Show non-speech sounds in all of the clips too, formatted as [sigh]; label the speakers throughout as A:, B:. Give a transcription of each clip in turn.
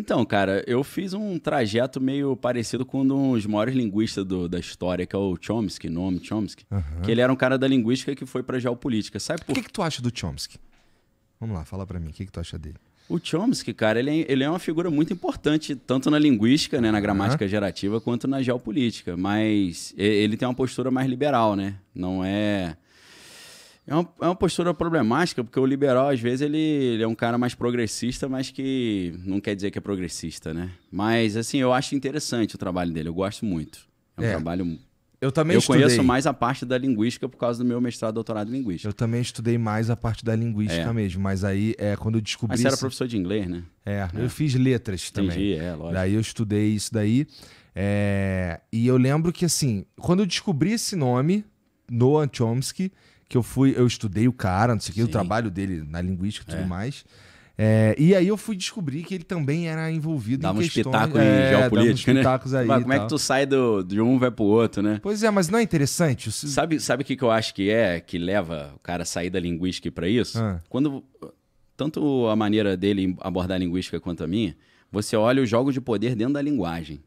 A: Então, cara, eu fiz um trajeto meio parecido com um dos maiores linguistas do, da história, que é o Chomsky, nome Chomsky. Uhum. Que ele era um cara da linguística que foi para geopolítica. Sabe por... O que, que
B: tu acha do Chomsky? Vamos lá, fala para mim, o que, que tu acha dele?
A: O Chomsky, cara, ele é, ele é uma figura muito importante, tanto na linguística, né, na gramática uhum. gerativa, quanto na geopolítica. Mas ele tem uma postura mais liberal, né? Não é é uma, é uma postura problemática, porque o liberal, às vezes, ele, ele, é um cara mais progressista, mas que não quer dizer que é progressista, né? Mas, assim, eu acho interessante o trabalho dele, eu gosto muito. É um é. trabalho eu também eu estudei. conheço mais a parte da linguística por causa do meu mestrado doutorado em linguística. Eu
B: também estudei mais a parte da linguística é. mesmo, mas aí é quando eu descobri. Mas você era isso... professor de inglês, né? É, é. eu fiz letras também. Entendi, é, lógico. Daí eu estudei isso daí. É... E eu lembro que, assim, quando eu descobri esse nome, Noam Chomsky, que eu fui, eu estudei o cara, não sei o que, o trabalho dele na linguística e tudo é. mais. É, e aí eu fui descobrir que ele também era envolvido dava em questões... Dava um espetáculo é, geopolítica, né? Aí, mas como é que tu
A: sai do, de um vai pro outro, né?
B: Pois é, mas não é interessante?
A: Sabe, sabe o que, que eu acho que é, que leva o cara a sair da linguística para isso? Ah. Quando, tanto a maneira dele abordar a linguística quanto a minha, você olha o jogo de poder dentro da linguagem.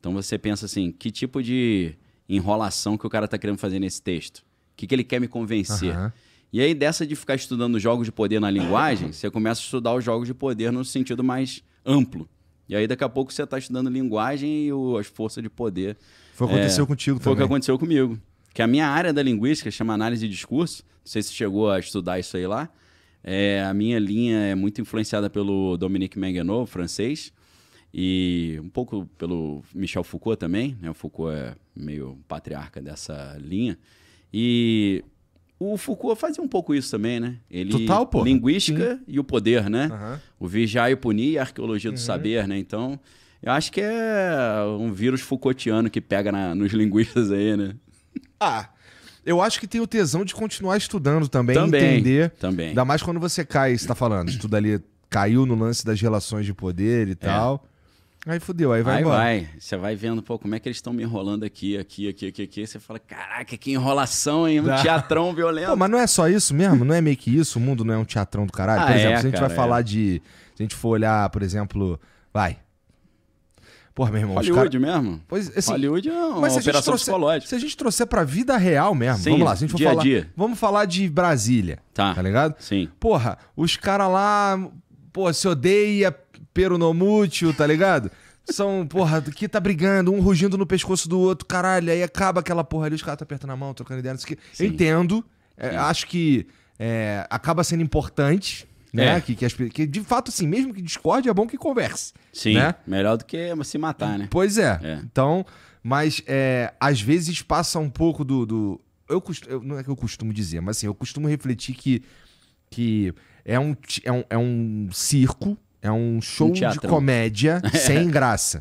A: Então você pensa assim, que tipo de enrolação que o cara tá querendo fazer nesse texto? que, que ele quer me convencer. Uhum. E aí, dessa de ficar estudando jogos de poder na linguagem, você começa a estudar os jogos de poder no sentido mais amplo. E aí, daqui a pouco, você está estudando linguagem e o, as forças de poder. Foi o que aconteceu é, contigo foi também. Foi o que aconteceu comigo. Que a minha área da linguística chama análise de discurso. Não sei se chegou a estudar isso aí lá. É, a minha linha é muito influenciada pelo Dominique Manganot, francês, e um pouco pelo Michel Foucault também. Né? O Foucault é meio patriarca dessa linha. E o Foucault fazia um pouco isso também, né? Ele Total, pô. Linguística Sim. e o poder, né? Uhum. O viajar e o punir e a arqueologia do uhum. saber, né? Então, eu acho que é um vírus Foucaultiano que pega na, nos linguistas aí, né?
B: Ah, eu acho que tem o tesão de continuar estudando também, também entender. Também. Ainda mais quando você cai, está falando, tudo ali, caiu no lance das relações de poder e é. tal. Aí fodeu aí vai aí embora. vai.
A: Você vai vendo, pô, como é que eles estão me enrolando aqui, aqui, aqui, aqui, aqui. Você fala, caraca, que enrolação, hein? Um Dá. teatrão
B: violento. Pô, mas não é só isso mesmo? Não é meio que isso? O mundo não é um teatrão do caralho? Ah, por exemplo, é, se a gente cara, vai é. falar de... Se a gente for olhar, por exemplo... Vai, Porra, meu irmão. Hollywood cara... mesmo? Pois, assim, Hollywood é uma mas operação trouxer, psicológica. Se a gente trouxer pra vida real mesmo, Sim, vamos lá, se a gente for dia falar. A dia. Vamos falar de Brasília. Tá. Tá ligado? Sim. Porra, os caras lá, pô se odeia, peronomútil, tá ligado? São, porra, que tá brigando, um rugindo no pescoço do outro, caralho, aí acaba aquela porra ali, os caras tá apertando a mão, trocando ideia, não sei o entendo, é, acho que é, acaba sendo importante, né? É. Que, que, as, que, de fato, assim, mesmo que discorde, é bom que converse. Sim, né? melhor do que se matar, né? Pois é. é. Então, mas é, às vezes passa um pouco do... do eu, costumo, eu, Não é que eu costumo dizer, mas assim, eu costumo refletir que, que é, um, é, um, é um circo é um show um de comédia [laughs] sem graça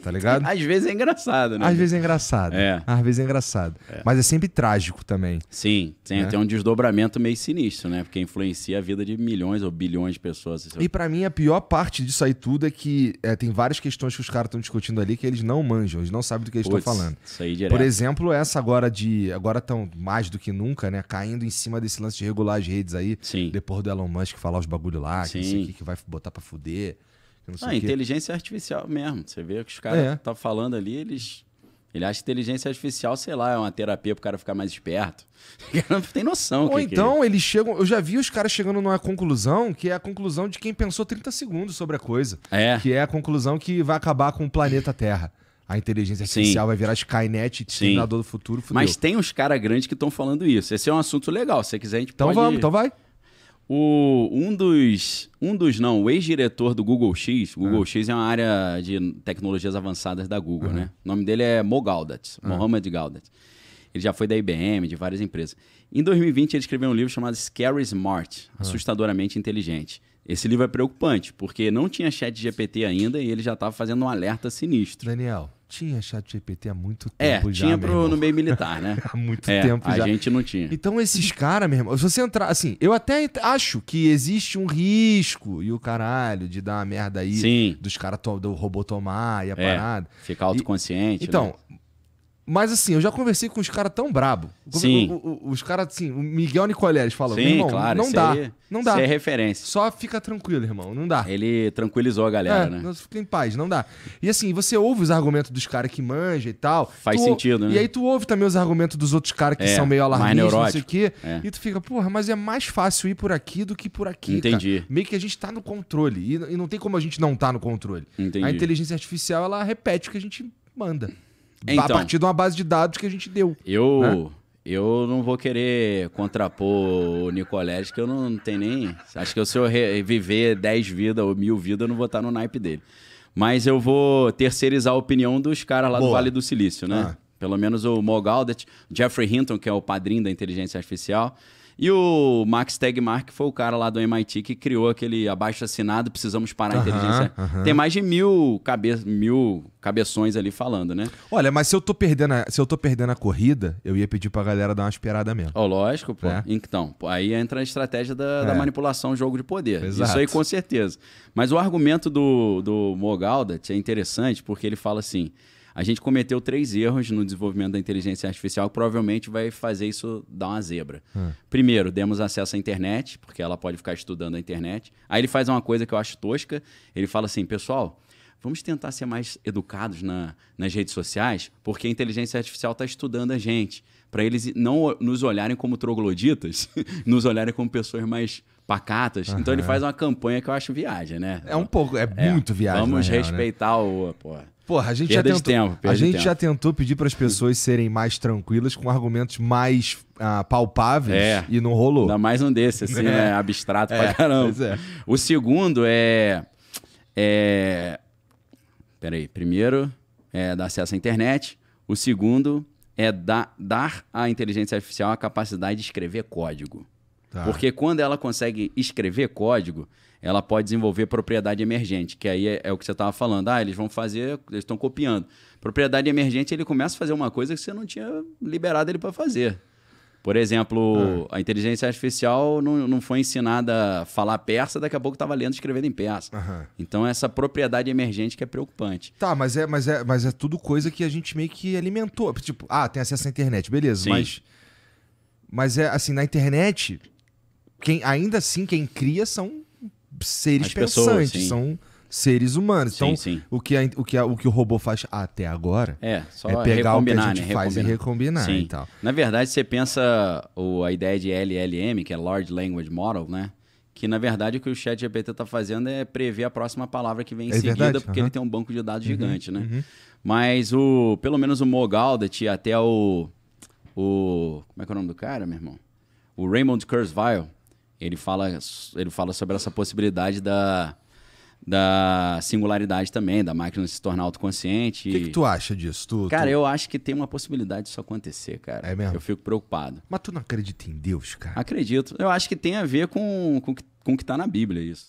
B: tá ligado? Às
A: vezes é engraçado, né? Às vezes
B: é engraçado. É. Às vezes é engraçado. É. Mas é sempre trágico também.
A: Sim, né? tem né? até um desdobramento meio sinistro, né? Porque influencia a vida de milhões ou bilhões de pessoas. É e
B: para mim, a pior parte disso aí tudo é que é, tem várias questões que os caras estão discutindo ali que eles não manjam, eles não sabem do que eles estão falando. Isso aí direto. Por exemplo, essa agora de. Agora estão mais do que nunca, né? Caindo em cima desse lance de regular as redes aí. Sim. Depois do Elon Musk falar os bagulho lá, que, o que vai botar pra fuder. Não, não
A: inteligência artificial mesmo. Você vê que os caras é. tá falando ali, eles. Ele acha inteligência artificial, sei lá, é uma terapia pro cara ficar mais esperto. [laughs] não tem noção. Ou é então
B: eles chegam. Eu já vi os caras chegando numa conclusão que é a conclusão de quem pensou 30 segundos sobre a coisa. É. Que é a conclusão que vai acabar com o planeta Terra. A inteligência artificial Sim. vai virar Skynet, Terminador do Futuro. Fudeu. Mas
A: tem uns caras grandes que estão falando isso. Esse é um assunto legal. Se você quiser, a gente então pode... Então vamos, então vai. O, um dos. Um dos não, o ex-diretor do Google X. Google ah. X é uma área de tecnologias avançadas da Google, uhum. né? O nome dele é Mo Gaudat, uhum. Ah. Mohamed Gaudet Ele já foi da IBM, de várias empresas. Em 2020, ele escreveu um livro chamado Scary Smart, uhum. assustadoramente inteligente. Esse livro é preocupante, porque não tinha chat GPT ainda e ele já estava fazendo um alerta sinistro.
B: Daniel, tinha chat GPT há muito é, tempo é, já. Tinha pro,
A: no meio militar, né? [laughs] há muito é, tempo a já. A
B: gente não tinha. Então esses caras, meu irmão, se você entrar, assim, eu até acho que existe um risco e o caralho de dar uma merda aí Sim. dos caras do robô tomar e a é, parada. Ficar autoconsciente. E, né? então, né? Mas assim, eu já conversei com os caras tão brabo. Sim. O, o, os caras, assim, o Miguel Nicoleles fala, Sim, irmão, claro, não dá. não dá. Isso é
A: referência. Só fica tranquilo, irmão, não dá. Ele tranquilizou a galera, é, né?
B: Fica em paz, não dá. E assim, você ouve os argumentos dos caras que manja e tal. Faz tu, sentido, né? E aí tu ouve também os argumentos dos outros caras que é, são meio alarmistas, não sei o quê. É. E tu fica, porra, mas é mais fácil ir por aqui do que por aqui, Entendi. Cara. Meio que a gente tá no controle. E, e não tem como a gente não tá no controle. Entendi. A inteligência artificial, ela repete o que a gente manda. Então, a partir de uma base de dados que a gente deu.
A: Eu. Né? Eu não vou querer contrapor o Nicolés, que eu não tenho nem. Acho que se eu reviver 10 vidas ou mil vidas, eu não vou estar no naipe dele. Mas eu vou terceirizar a opinião dos caras lá Boa. do Vale do Silício, né? Ah. Pelo menos o Mo Gaudet, Jeffrey Hinton, que é o padrinho da inteligência artificial. E o Max Tegmark foi o cara lá do MIT que criou aquele abaixo-assinado, precisamos parar a uhum, inteligência. Uhum. Tem mais de mil, cabe mil cabeções ali falando, né?
B: Olha, mas se eu, tô perdendo a, se eu tô perdendo a corrida, eu ia pedir pra galera dar uma esperada mesmo.
A: Oh, lógico, pô. É. Então, aí entra a estratégia da, é. da manipulação, jogo de poder. Exato. Isso aí com certeza. Mas o argumento do, do Mogaldat é interessante porque ele fala assim... A gente cometeu três erros no desenvolvimento da inteligência artificial que provavelmente vai fazer isso dar uma zebra. Hum. Primeiro, demos acesso à internet, porque ela pode ficar estudando a internet. Aí ele faz uma coisa que eu acho tosca. Ele fala assim, pessoal, vamos tentar ser mais educados na, nas redes sociais, porque a inteligência artificial está estudando a gente, para eles não nos olharem como trogloditas, [laughs] nos olharem como pessoas mais pacatas. Uhum. Então ele faz uma campanha que eu acho viagem, né?
B: É um pouco, é, é muito viagem. Vamos real, né?
A: respeitar né? o. Porra. Porra, a gente, já tentou, tempo, a gente tempo. já
B: tentou pedir para as pessoas serem mais tranquilas com argumentos mais ah, palpáveis é. e não rolou. Ainda mais um desse, assim, [laughs] é. né? abstrato é. pra caramba. É.
A: O segundo é, é Peraí, primeiro é dar acesso à internet. O segundo é dar, dar à inteligência artificial a capacidade de escrever código. Tá. Porque quando ela consegue escrever código, ela pode desenvolver propriedade emergente, que aí é, é o que você estava falando. Ah, eles vão fazer, eles estão copiando. Propriedade emergente, ele começa a fazer uma coisa que você não tinha liberado ele para fazer. Por exemplo, ah. a inteligência artificial não, não foi ensinada a falar persa, daqui a pouco estava lendo e escrevendo em persa. Aham. Então, essa propriedade
B: emergente que é preocupante. Tá, mas é, mas, é, mas é tudo coisa que a gente meio que alimentou. Tipo, ah, tem acesso à internet, beleza, Sim. mas. Mas é assim, na internet, quem ainda assim quem cria são seres As pensantes, pessoas, são seres humanos. Sim, então, sim. O, que a, o, que a, o que o robô faz até agora é, só é pegar o que a gente né? faz e recombinar sim. e então. tal.
A: Na verdade, você pensa o, a ideia de LLM, que é Large Language Model, né? Que na verdade o que o Chat GPT está fazendo é prever a próxima palavra que vem é em é seguida, verdade? porque uhum. ele tem um banco de dados uhum, gigante, né? Uhum. Mas o, pelo menos o Mo e até o, o. Como é que é o nome do cara, meu irmão? O Raymond Kurzweil, ele fala, ele fala sobre essa possibilidade da, da singularidade também, da máquina se tornar autoconsciente. O que, que, tu acha disso? Tu, cara, tu... eu acho que tem uma possibilidade disso acontecer, cara. É mesmo? Eu fico preocupado. Mas tu não acredita em Deus, cara? Acredito. Eu acho que tem a ver com, com, com o que está na Bíblia isso.